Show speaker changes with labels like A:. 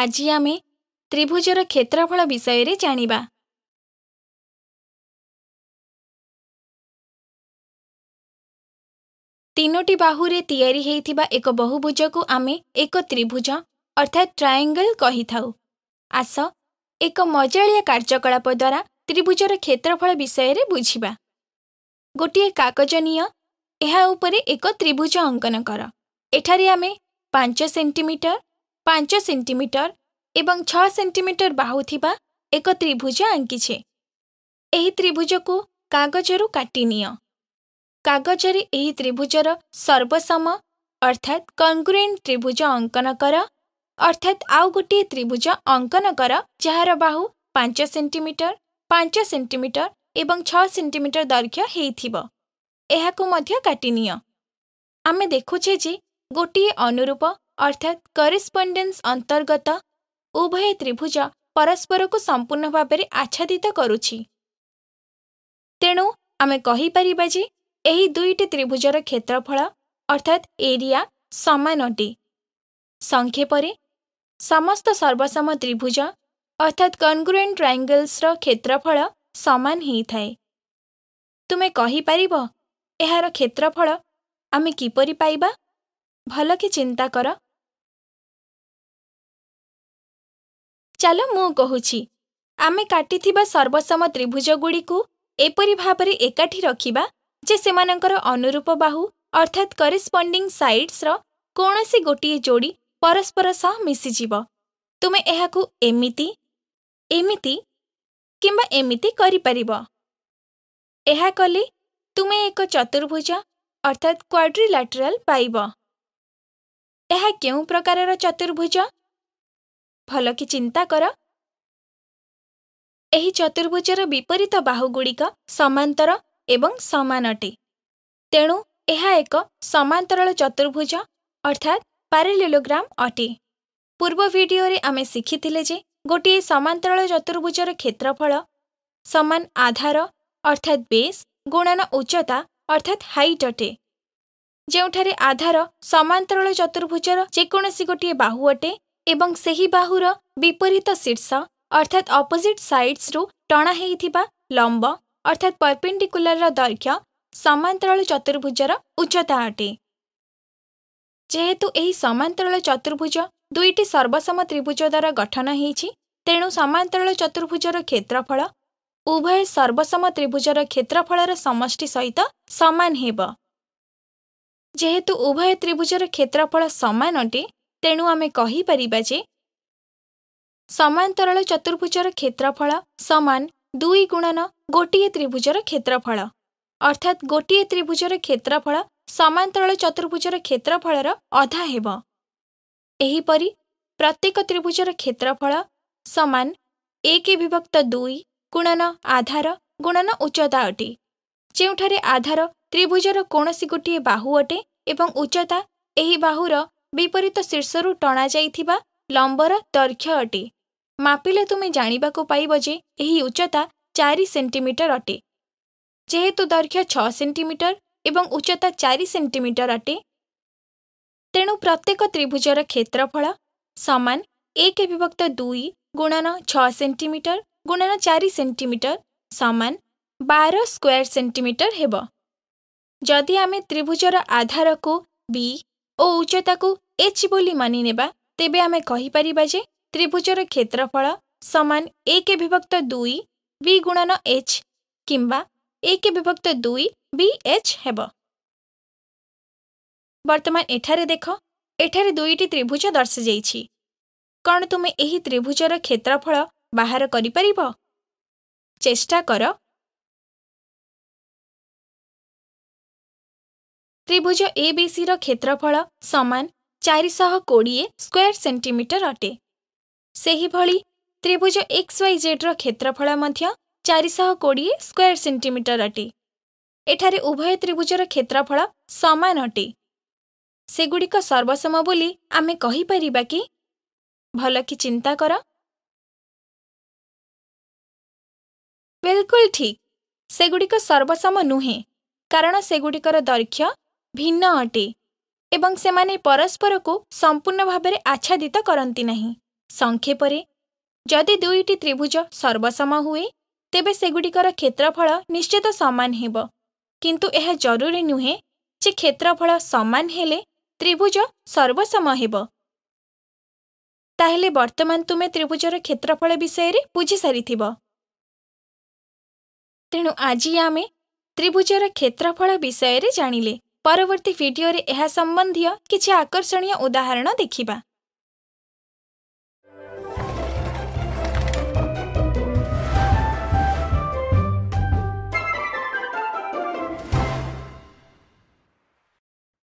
A: ଆଜି ଆମେ ତ୍ରିଭୁଜର କ୍ଷେତ୍ରଫଳ ବିଷୟରେ ଜାଣିବା ତିନୋଟି ବାହୁରେ ତିଆରି ହେଇଥିବା ଏକ ବହୁଭୁଜକୁ ଆମେ ଏକ ତ୍ରିଭୁଜ ଅର୍ଥାତ୍ ଟ୍ରାଏଙ୍ଗଲ କହିଥାଉ ଆସ ଏକ ମଜାଳିଆ କାର୍ଯ୍ୟକଳାପ ଦ୍ୱାରା ତ୍ରିଭୁଜର କ୍ଷେତ୍ରଫଳ ବିଷୟରେ ବୁଝିବା ଗୋଟିଏ କାଗଜ ନିଅ ଏହା ଉପରେ ଏକ ତ୍ରିଭୁଜ ଅଙ୍କନ କର ଏଠାରେ ଆମେ ପାଞ୍ଚ ସେଣ୍ଟିମିଟର ପାଞ୍ଚ ସେଣ୍ଟିମିଟର ଏବଂ ଛଅ ସେଣ୍ଟିମିଟର ବାହୁ ଥିବା ଏକ ତ୍ରିଭୁଜ ଆଙ୍କିଛେ ଏହି ତ୍ରିଭୁଜକୁ କାଗଜରୁ କାଟିନିଅ କାଗଜରେ ଏହି ତ୍ରିଭୁଜର ସର୍ବସମ ଅର୍ଥାତ୍ କଙ୍କ୍ରେଣ୍ଟ ତ୍ରିଭୁଜ ଅଙ୍କନ କର ଅର୍ଥାତ୍ ଆଉ ଗୋଟିଏ ତ୍ରିଭୁଜ ଅଙ୍କନ କର ଯାହାର ବାହୁ ପାଞ୍ଚ ସେଣ୍ଟିମିଟର ପାଞ୍ଚ ସେଣ୍ଟିମିଟର ଏବଂ ଛଅ ସେଣ୍ଟିମିଟର ଦୈର୍ଘ୍ୟ ହେଇଥିବ ଏହାକୁ ମଧ୍ୟ କାଟିନିଅ ଆମେ ଦେଖୁଛେ ଯେ ଗୋଟିଏ ଅନୁରୂପ ଅର୍ଥାତ୍ କରିସ୍ପଣ୍ଡେନ୍ସ ଅନ୍ତର୍ଗତ ଉଭୟ ତ୍ରିଭୁଜ ପରସ୍ପରକୁ ସମ୍ପୂର୍ଣ୍ଣ ଭାବରେ ଆଚ୍ଛାଦିତ କରୁଛି ତେଣୁ ଆମେ କହିପାରିବା ଯେ ଏହି ଦୁଇଟି ତ୍ରିଭୁଜର କ୍ଷେତ୍ରଫଳ ଅର୍ଥାତ୍ ଏରିଆ ସମାନ ଅଟେ ସଂକ୍ଷେପରେ ସମସ୍ତ ସର୍ବସମ ତ୍ରିଭୁଜ ଅର୍ଥାତ୍ କନଗ୍ରୁଏଣ୍ଟ ଟ୍ରାଙ୍ଗଲ୍ସର କ୍ଷେତ୍ରଫଳ ସମାନ ହୋଇଥାଏ ତୁମେ କହିପାରିବ ଏହାର କ୍ଷେତ୍ରଫଳ ଆମେ କିପରି ପାଇବା ଭଲକି ଚିନ୍ତା କର ଚାଲ ମୁଁ କହୁଛି ଆମେ କାଟିଥିବା ସର୍ବସମ ତ୍ରିଭୁଜଗୁଡ଼ିକୁ ଏପରି ଭାବରେ ଏକାଠି ରଖିବା ଯେ ସେମାନଙ୍କର ଅନୁରୂପ ବାହୁ ଅର୍ଥାତ୍ କରେସ୍ପଣ୍ଡିଂ ସାଇଡ୍ସର କୌଣସି ଗୋଟିଏ ଯୋଡ଼ି ପରସ୍ପର ସହ ମିଶିଯିବ ତୁମେ ଏହାକୁ ଏମିତି ଏମିତି କିମ୍ବା ଏମିତି କରିପାରିବ ଏହା କଲେ ତୁମେ ଏକ ଚତୁର୍ଭୁଜ ଅର୍ଥାତ୍ କ୍ୱାଡ୍ରିଲାଟରାଲ୍ ପାଇବ ଏହା କେଉଁ ପ୍ରକାରର ଚତୁର୍ଭୁଜ ଭଲକି ଚିନ୍ତା କର ଏହି ଚତୁର୍ଭୁଜର ବିପରୀତ ବାହୁଗୁଡ଼ିକ ସମାନ୍ତର ଏବଂ ସମାନ ଅଟେ ତେଣୁ ଏହା ଏକ ସମାନ୍ତରଳ ଚତୁର୍ଭୁଜ ଅର୍ଥାତ୍ ପାରାଲିଲୋଗ୍ରାମ ଅଟେ ପୂର୍ବ ଭିଡ଼ିଓରେ ଆମେ ଶିଖିଥିଲେ ଯେ ଗୋଟିଏ ସମାନ୍ତରଳ ଚତୁର୍ଭୁଜର କ୍ଷେତ୍ରଫଳ ସମାନ ଆଧାର ଅର୍ଥାତ୍ ବେସ୍ ଗୁଣନ ଉଚ୍ଚତା ଅର୍ଥାତ୍ ହାଇଟ୍ ଅଟେ ଯେଉଁଠାରେ ଆଧାର ସମାନ୍ତରଳ ଚତୁର୍ଭୁଜର ଯେକୌଣସି ଗୋଟିଏ ବାହୁ ଅଟେ ଏବଂ ସେହି ବାହୁର ବିପରୀତ ଶୀର୍ଷ ଅର୍ଥାତ୍ ଅପୋଜିଟ୍ ସାଇଡ୍ସରୁ ଟଣା ହେଇଥିବା ଲମ୍ବ ଅର୍ଥାତ୍ ପରପେଣ୍ଡିକୁଲାରର ଦୈର୍ଘ୍ୟ ସମାନ୍ତରଳ ଚତୁର୍ଭୁଜର ଉଚ୍ଚତା ଅଟେ ଯେହେତୁ ଏହି ସମାନ୍ତରାଳ ଚତୁର୍ଭୁଜ ଦୁଇଟି ସର୍ବସମ ତ୍ରିଭୁଜ ଦ୍ୱାରା ଗଠନ ହେଇଛି ତେଣୁ ସମାନ୍ତରଳ ଚତୁର୍ଭୁଜର କ୍ଷେତ୍ରଫଳ ଉଭୟ ସର୍ବସମ ତ୍ରିଭୁଜର କ୍ଷେତ୍ରଫଳର ସମଷ୍ଟି ସହିତ ସମାନ ହେବ ଯେହେତୁ ଉଭୟ ତ୍ରିଭୁଜର କ୍ଷେତ୍ରଫଳ ସମାନ ଅଟେ ତେଣୁ ଆମେ କହିପାରିବା ଯେ ସମାନ୍ତରଳ ଚତୁର୍ଭୁଜର କ୍ଷେତ୍ରଫଳ ସମାନ ଦୁଇ ଗୁଣନ ଗୋଟିଏ ତ୍ରିଭୁଜର କ୍ଷେତ୍ରଫଳ ଅର୍ଥାତ୍ ଗୋଟିଏ ତ୍ରିଭୁଜର କ୍ଷେତ୍ରଫଳ ସମାନ୍ତରଳ ଚତୁର୍ଭୁଜର କ୍ଷେତ୍ରଫଳର ଅଧା ହେବ ଏହିପରି ପ୍ରତ୍ୟେକ ତ୍ରିଭୁଜର କ୍ଷେତ୍ରଫଳ ସମାନ ଏକ ବିଭକ୍ତ ଦୁଇ ଗୁଣନ ଆଧାର ଗୁଣନ ଉଚ୍ଚତା ଅଟେ ଯେଉଁଠାରେ ଆଧାର ତ୍ରିଭୁଜର କୌଣସି ଗୋଟିଏ ବାହୁ ଅଟେ ଏବଂ ଉଚ୍ଚତା ଏହି ବାହୁର ବିପରୀତ ଶୀର୍ଷରୁ ଟଣାଯାଇଥିବା ଲମ୍ବର ଦୈର୍ଘ୍ୟ ଅଟେ ମାପିଲେ ତୁମେ ଜାଣିବାକୁ ପାଇବ ଯେ ଏହି ଉଚ୍ଚତା ଚାରି ସେଣ୍ଟିମିଟର ଅଟେ ଯେହେତୁ ଦୈର୍ଘ୍ୟ ଛଅ ସେଣ୍ଟିମିଟର ଏବଂ ଉଚ୍ଚତା ଚାରି ସେଣ୍ଟିମିଟର ଅଟେ ତେଣୁ ପ୍ରତ୍ୟେକ ତ୍ରିଭୁଜର କ୍ଷେତ୍ରଫଳ ସମାନ ଏକ ବିଭକ୍ତ ଦୁଇ ଗୁଣନ ଛଅ ସେଣ୍ଟିମିଟର ଗୁଣନ ଚାରି ସେଣ୍ଟିମିଟର ସମାନ ବାର ସ୍କୋୟାର ସେଣ୍ଟିମିଟର ହେବ ଯଦି ଆମେ ତ୍ରିଭୁଜର ଆଧାରକୁ ବି ଓ ଉଚ୍ଚତାକୁ ଏଚ୍ ବୋଲି ମାନିନେବା ତେବେ ଆମେ କହିପାରିବା ଯେ ତ୍ରିଭୁଜର କ୍ଷେତ୍ରଫଳ ସମାନ ଏକ ବିଭକ୍ତ ଦୁଇ ବି ଗୁଣନ ଏଚ୍ କିମ୍ବା ଏକ ବିଭକ୍ତ ଦୁଇ ବି ଏଚ୍ ହେବ ବର୍ତ୍ତମାନ ଏଠାରେ ଦେଖ ଏଠାରେ ଦୁଇଟି ତ୍ରିଭୁଜ ଦର୍ଶାଯାଇଛି କ'ଣ ତୁମେ ଏହି ତ୍ରିଭୁଜର କ୍ଷେତ୍ରଫଳ ବାହାର କରିପାରିବ ଚେଷ୍ଟା କର त्रिभुज ए विसिरो क्षेत्रफल समान चारि कसेन्टिमिटर अटेभरि त्रिभुज एक्स वाइजेड र क्षेत्रफल मध्य चारि सेन्टिमिटर अटे एठारे उभय त्रिभुज त्रिभुजर क्षेत्रफल समान अटे सेगुडी अटेडिक सर्वसम बोली कहि परिबा कि चिन्ता बिल्कुल ठीक सेगुडी सर्वसम भिन्ता कारण सेगुडी सर्वसम्म नै ଭିନ୍ନ ଅଟେ ଏବଂ ସେମାନେ ପରସ୍ପରକୁ ସମ୍ପୂର୍ଣ୍ଣ ଭାବରେ ଆଚ୍ଛାଦିତ କରନ୍ତି ନାହିଁ ସଂକ୍ଷେପରେ ଯଦି ଦୁଇଟି ତ୍ରିଭୁଜ ସର୍ବସମ ହୁଏ ତେବେ ସେଗୁଡ଼ିକର କ୍ଷେତ୍ରଫଳ ନିଶ୍ଚିତ ସମାନ ହେବ କିନ୍ତୁ ଏହା ଜରୁରୀ ନୁହେଁ ଯେ କ୍ଷେତ୍ରଫଳ ସମାନ ହେଲେ ତ୍ରିଭୁଜ ସର୍ବସମ ହେବ ତାହେଲେ ବର୍ତ୍ତମାନ ତୁମେ ତ୍ରିଭୁଜର କ୍ଷେତ୍ରଫଳ ବିଷୟରେ ବୁଝିସାରିଥିବ ତେଣୁ ଆଜି ଆମେ ତ୍ରିଭୁଜର କ୍ଷେତ୍ରଫଳ ବିଷୟରେ ଜାଣିଲେ ପରବର୍ତ୍ତୀ ଭିଡ଼ିଓରେ ଏହା ସମ୍ବନ୍ଧୀୟ କିଛି ଆକର୍ଷଣୀୟ ଉଦାହରଣ ଦେଖିବା